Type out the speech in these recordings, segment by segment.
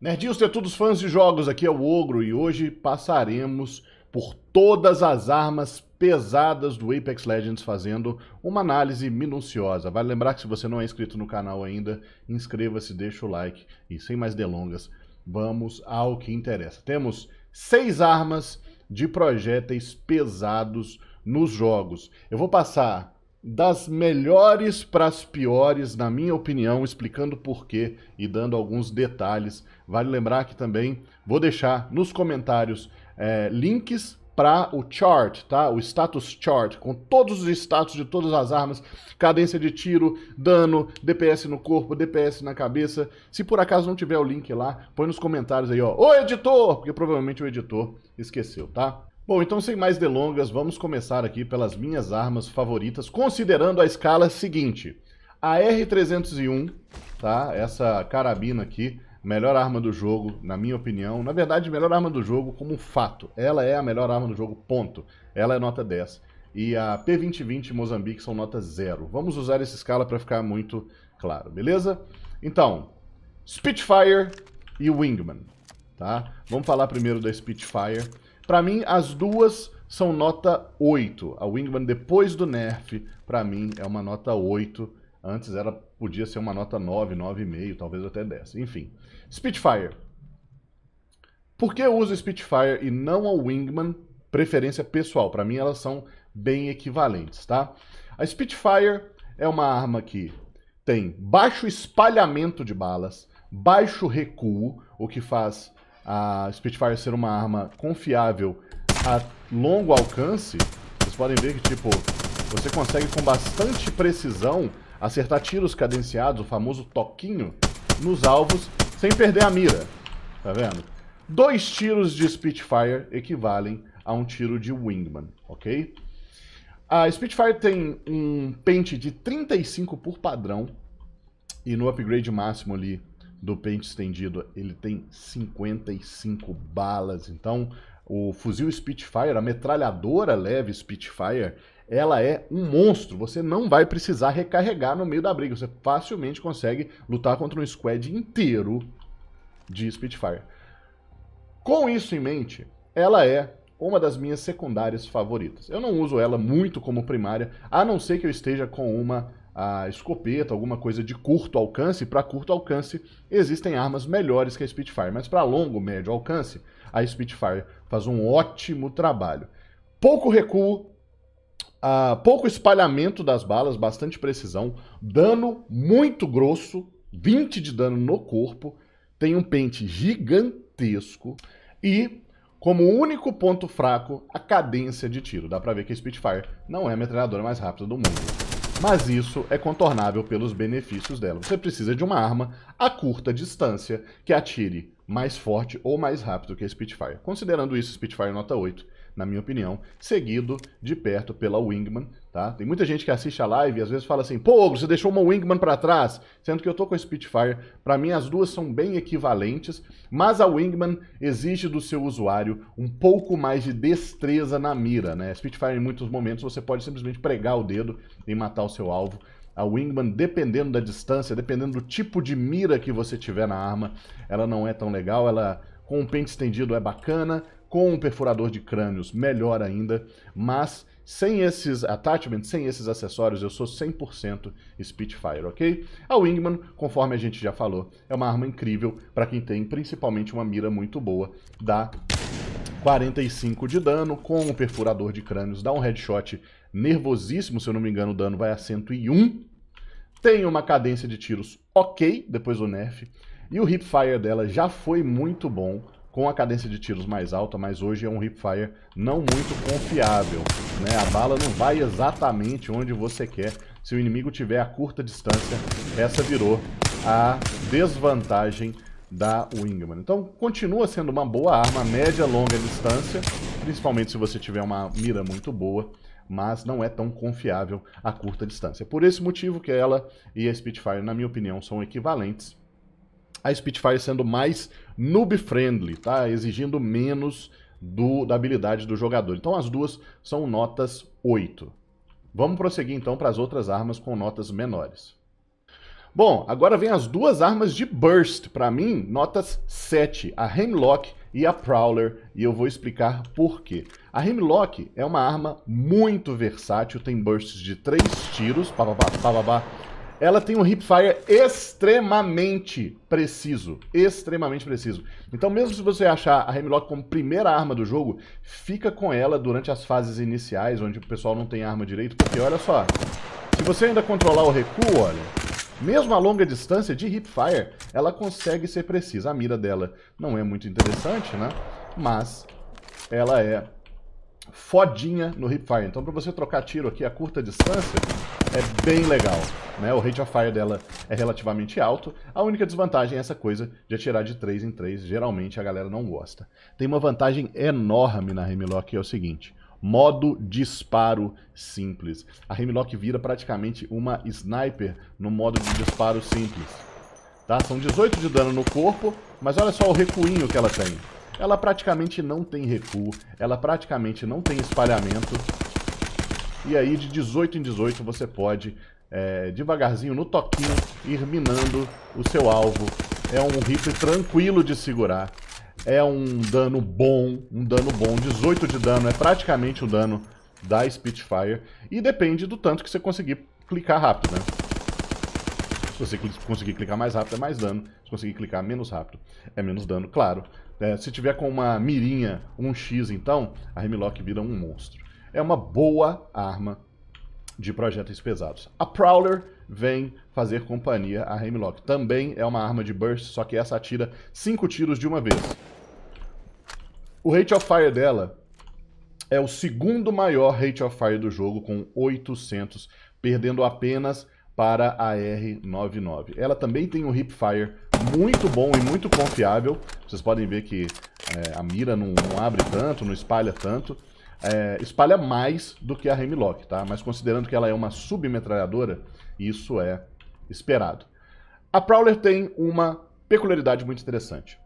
Nerdinhos, tetudos, fãs de jogos, aqui é o Ogro e hoje passaremos por todas as armas pesadas do Apex Legends fazendo uma análise minuciosa. Vale lembrar que se você não é inscrito no canal ainda, inscreva-se, deixa o like e sem mais delongas, vamos ao que interessa. Temos seis armas de projéteis pesados nos jogos. Eu vou passar das melhores para as piores, na minha opinião, explicando por quê e dando alguns detalhes. Vale lembrar que também vou deixar nos comentários é, links para o chart, tá? O status chart, com todos os status de todas as armas, cadência de tiro, dano, DPS no corpo, DPS na cabeça. Se por acaso não tiver o link lá, põe nos comentários aí, ó. Ô editor! Porque provavelmente o editor esqueceu, tá? Bom, então sem mais delongas, vamos começar aqui pelas minhas armas favoritas, considerando a escala seguinte. A R301, tá? Essa carabina aqui, melhor arma do jogo, na minha opinião. Na verdade, melhor arma do jogo como um fato. Ela é a melhor arma do jogo, ponto. Ela é nota 10. E a P2020 Mozambique são nota 0. Vamos usar essa escala para ficar muito claro, beleza? Então, Spitfire e Wingman, tá? Vamos falar primeiro da Spitfire. Para mim, as duas são nota 8. A Wingman, depois do nerf, para mim, é uma nota 8. Antes ela podia ser uma nota 9, 9,5, talvez até 10. Enfim. Spitfire. Por que eu uso Spitfire e não a Wingman? Preferência pessoal. Para mim, elas são bem equivalentes, tá? A Spitfire é uma arma que tem baixo espalhamento de balas, baixo recuo, o que faz a Spitfire ser uma arma confiável a longo alcance, vocês podem ver que, tipo, você consegue com bastante precisão acertar tiros cadenciados, o famoso toquinho, nos alvos sem perder a mira. Tá vendo? Dois tiros de Spitfire equivalem a um tiro de Wingman, ok? A Spitfire tem um pente de 35 por padrão e no upgrade máximo ali do pente estendido, ele tem 55 balas. Então, o fuzil Spitfire, a metralhadora leve Spitfire, ela é um monstro. Você não vai precisar recarregar no meio da briga. Você facilmente consegue lutar contra um squad inteiro de Spitfire. Com isso em mente, ela é uma das minhas secundárias favoritas. Eu não uso ela muito como primária, a não ser que eu esteja com uma a escopeta, alguma coisa de curto alcance. Para curto alcance, existem armas melhores que a Spitfire, mas para longo, médio alcance, a Spitfire faz um ótimo trabalho. Pouco recuo, uh, pouco espalhamento das balas, bastante precisão, dano muito grosso, 20 de dano no corpo, tem um pente gigantesco e como único ponto fraco, a cadência de tiro. Dá pra ver que a Spitfire não é a metralhadora mais rápida do mundo mas isso é contornável pelos benefícios dela. Você precisa de uma arma a curta distância que atire mais forte ou mais rápido que a Spitfire. Considerando isso, Spitfire nota 8, na minha opinião, seguido de perto pela Wingman, tá? Tem muita gente que assiste a live e às vezes fala assim, pô, você deixou uma Wingman para trás, sendo que eu tô com a Spitfire, para mim as duas são bem equivalentes, mas a Wingman exige do seu usuário um pouco mais de destreza na mira, né? Spitfire em muitos momentos você pode simplesmente pregar o dedo e matar o seu alvo, a Wingman, dependendo da distância, dependendo do tipo de mira que você tiver na arma, ela não é tão legal. Ela com o pente estendido é bacana, com o perfurador de crânios melhor ainda, mas sem esses attachments, sem esses acessórios, eu sou 100% Spitfire, ok? A Wingman, conforme a gente já falou, é uma arma incrível para quem tem principalmente uma mira muito boa, dá 45 de dano, com o perfurador de crânios, dá um headshot nervosíssimo, se eu não me engano, o dano vai a 101, tem uma cadência de tiros ok depois do nerf, e o hipfire dela já foi muito bom com a cadência de tiros mais alta, mas hoje é um hipfire não muito confiável. Né? A bala não vai exatamente onde você quer. Se o inimigo tiver a curta distância, essa virou a desvantagem da Wingman. Então continua sendo uma boa arma, média longa distância, principalmente se você tiver uma mira muito boa, mas não é tão confiável a curta distância. Por esse motivo que ela e a Spitfire, na minha opinião, são equivalentes. A Spitfire sendo mais noob-friendly, tá? Exigindo menos do, da habilidade do jogador. Então as duas são notas 8. Vamos prosseguir então para as outras armas com notas menores. Bom, agora vem as duas armas de Burst, para mim, notas 7, a Hemlock e a Prowler, e eu vou explicar por quê. A Hemlock é uma arma muito versátil, tem bursts de 3 tiros, bababá, bababá. Ela tem um hipfire extremamente preciso, extremamente preciso. Então mesmo se você achar a Hemlock como primeira arma do jogo, fica com ela durante as fases iniciais, onde o pessoal não tem arma direito, porque olha só, se você ainda controlar o recuo, olha, mesmo a longa distância de hipfire, ela consegue ser precisa. A mira dela não é muito interessante, né? Mas ela é fodinha no hipfire. Então para você trocar tiro aqui a curta distância, é bem legal. Né? O rate of fire dela é relativamente alto. A única desvantagem é essa coisa de atirar de 3 em 3. Geralmente a galera não gosta. Tem uma vantagem enorme na Remilock, que é o seguinte. Modo disparo simples. A Hemlock vira praticamente uma sniper no modo de disparo simples. Tá? São 18 de dano no corpo, mas olha só o recuinho que ela tem. Ela praticamente não tem recuo, ela praticamente não tem espalhamento. E aí de 18 em 18 você pode, é, devagarzinho no toquinho, ir minando o seu alvo. É um rifle tranquilo de segurar é um dano bom, um dano bom, 18 de dano, é praticamente o dano da Spitfire, e depende do tanto que você conseguir clicar rápido, né? Se você conseguir clicar mais rápido, é mais dano. Se conseguir clicar menos rápido, é menos dano, claro. É, se tiver com uma mirinha 1x, então, a Remilock vira um monstro. É uma boa arma de projéteis pesados. A Prowler vem fazer companhia à Remilock. Também é uma arma de burst, só que essa atira 5 tiros de uma vez. O Rate of Fire dela é o segundo maior Rate of Fire do jogo, com 800, perdendo apenas para a R99. Ela também tem um Hipfire muito bom e muito confiável. Vocês podem ver que é, a mira não, não, abre tanto, não espalha tanto. É, espalha mais do que a Hemlock, tá? Mas considerando que ela é uma submetralhadora, isso é esperado. A Prowler tem uma peculiaridade muito interessante.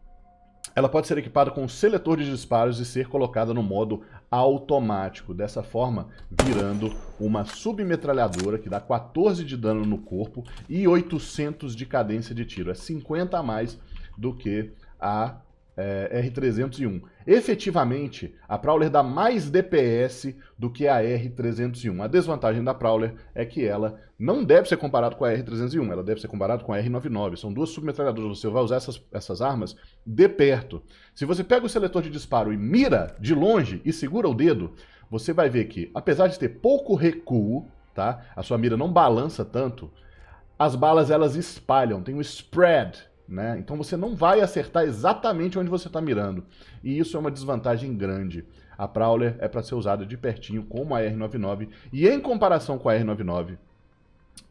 Ela pode ser equipada com um seletor de disparos e ser colocada no modo automático, dessa forma virando uma submetralhadora que dá 14 de dano no corpo e 800 de cadência de tiro. É 50 a mais do que a é, R301. Efetivamente, a Prowler dá mais DPS do que a R301. A desvantagem da Prowler é que ela não deve ser comparada com a R301, ela deve ser comparada com a R99. São duas submetralhadoras, você vai usar essas, essas armas de perto. Se você pega o seletor de disparo e mira de longe e segura o dedo, você vai ver que, apesar de ter pouco recuo, tá? a sua mira não balança tanto, as balas elas espalham, tem um spread né? Então você não vai acertar exatamente onde você está mirando. E isso é uma desvantagem grande. A Prowler é para ser usada de pertinho como a R99. E em comparação com a R99,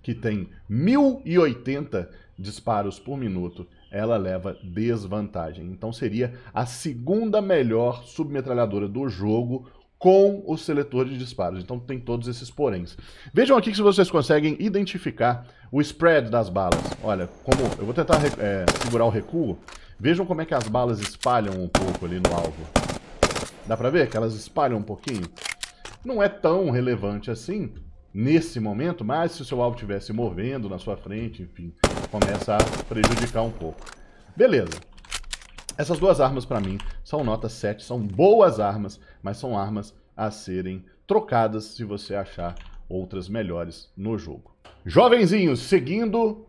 que tem 1080 disparos por minuto, ela leva desvantagem. Então seria a segunda melhor submetralhadora do jogo com o seletor de disparos. Então tem todos esses poréns. Vejam aqui se vocês conseguem identificar o spread das balas. Olha, como eu vou tentar é, segurar o recuo. Vejam como é que as balas espalham um pouco ali no alvo. Dá pra ver que elas espalham um pouquinho? Não é tão relevante assim nesse momento, mas se o seu alvo estivesse movendo na sua frente, enfim, começa a prejudicar um pouco. Beleza. Essas duas armas, para mim, são nota 7, são boas armas, mas são armas a serem trocadas se você achar outras melhores no jogo. Jovenzinhos, seguindo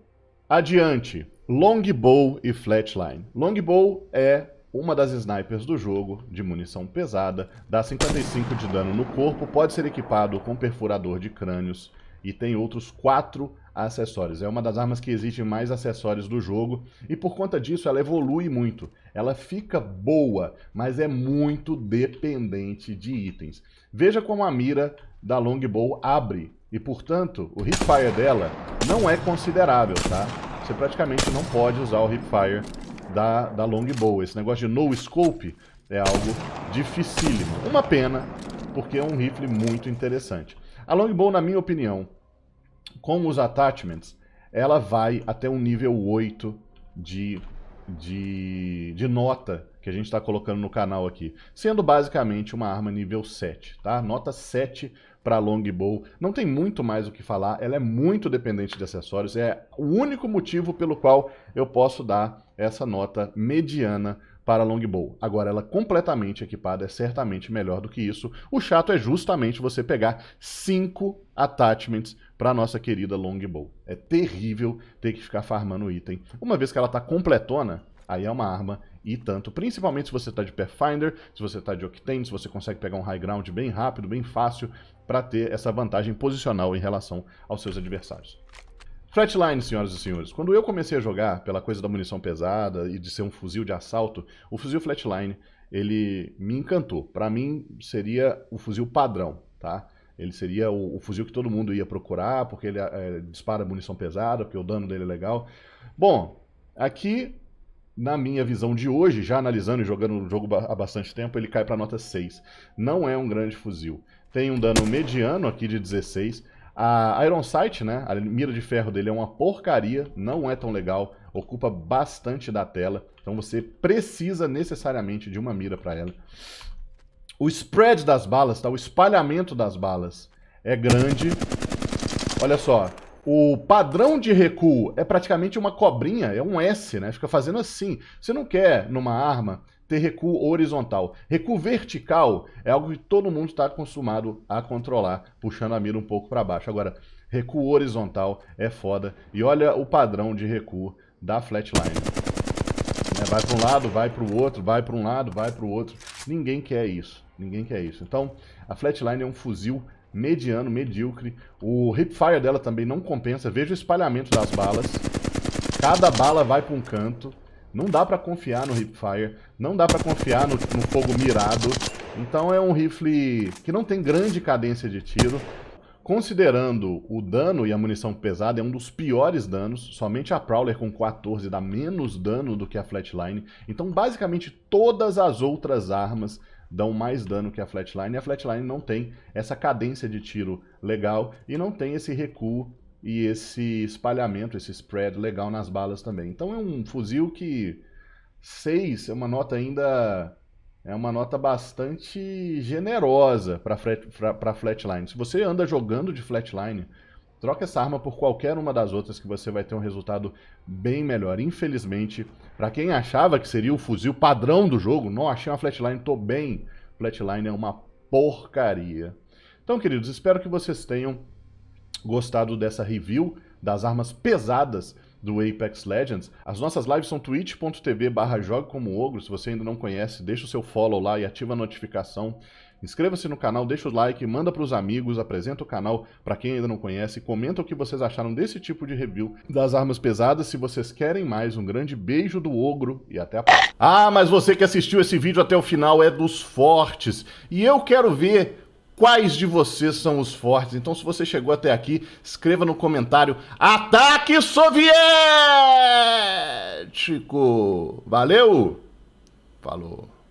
adiante, Longbow e Flatline. Longbow é uma das snipers do jogo, de munição pesada, dá 55 de dano no corpo, pode ser equipado com perfurador de crânios e tem outros 4 acessórios. É uma das armas que exige mais acessórios do jogo e por conta disso ela evolui muito. Ela fica boa, mas é muito dependente de itens. Veja como a mira da Longbow abre e, portanto, o hipfire dela não é considerável, tá? Você praticamente não pode usar o hipfire da, da Longbow. Esse negócio de no scope é algo dificílimo. Uma pena, porque é um rifle muito interessante. A Longbow, na minha opinião, com os attachments, ela vai até um nível 8 de, de, de nota que a gente está colocando no canal aqui, sendo basicamente uma arma nível 7, tá? Nota 7 para longbow. Não tem muito mais o que falar, ela é muito dependente de acessórios, é o único motivo pelo qual eu posso dar essa nota mediana para a longbow. Agora, ela completamente equipada é certamente melhor do que isso. O chato é justamente você pegar cinco attachments para nossa querida longbow. É terrível ter que ficar farmando item. Uma vez que ela está completona, aí é uma arma e tanto, principalmente se você está de Pathfinder, se você está de Octane, se você consegue pegar um high ground bem rápido, bem fácil, para ter essa vantagem posicional em relação aos seus adversários. Flatline, senhoras e senhores. Quando eu comecei a jogar, pela coisa da munição pesada e de ser um fuzil de assalto, o fuzil Flatline, ele me encantou. Para mim, seria o fuzil padrão, tá? Ele seria o, o, fuzil que todo mundo ia procurar, porque ele é, dispara munição pesada, porque o dano dele é legal. Bom, aqui, na minha visão de hoje, já analisando e jogando o jogo há bastante tempo, ele cai para nota 6. Não é um grande fuzil. Tem um dano mediano aqui de 16, a Iron Sight, né? A mira de ferro dele é uma porcaria, não é tão legal, ocupa bastante da tela, então você precisa necessariamente de uma mira para ela. O spread das balas, tá? O espalhamento das balas é grande. Olha só, o padrão de recuo é praticamente uma cobrinha, é um S, né? Fica fazendo assim. Você não quer numa arma ter recuo horizontal. Recuo vertical é algo que todo mundo está acostumado a controlar, puxando a mira um pouco para baixo. Agora, recuo horizontal é foda. E olha o padrão de recuo da flatline. Né, vai para um lado, vai para o outro, vai para um lado, vai para o outro. Ninguém quer isso. Ninguém quer isso. Então, a flatline é um fuzil mediano, medíocre. O hipfire dela também não compensa. Veja o espalhamento das balas. Cada bala vai para um canto. Não dá para confiar no hipfire, não dá para confiar no, no fogo mirado. Então é um rifle que não tem grande cadência de tiro, Considerando o dano e a munição pesada, é um dos piores danos. Somente a Prowler com 14 dá menos dano do que a Flatline. Então, basicamente, todas as outras armas dão mais dano que a Flatline. E a Flatline não tem essa cadência de tiro legal e não tem esse recuo e esse espalhamento, esse spread legal nas balas também. Então é um fuzil que 6 é uma nota ainda é uma nota bastante generosa para flat, flatline. Se você anda jogando de flatline, troca essa arma por qualquer uma das outras que você vai ter um resultado bem melhor. Infelizmente, para quem achava que seria o fuzil padrão do jogo, não achei uma flatline, tô bem. Flatline é uma porcaria. Então, queridos, espero que vocês tenham gostado dessa review das armas pesadas do Apex Legends. As nossas lives são twitch.tv barra jogue como ogro. Se você ainda não conhece, deixa o seu follow lá e ativa a notificação. Inscreva-se no canal, deixa o like, manda para os amigos, apresenta o canal para quem ainda não conhece, comenta o que vocês acharam desse tipo de review das armas pesadas. Se vocês querem mais, um grande beijo do ogro e até a próxima. Ah, mas você que assistiu esse vídeo até o final é dos fortes. E eu quero ver quais de vocês são os fortes. Então, se você chegou até aqui, escreva no comentário: Ataque Soviético! Valeu! Falou!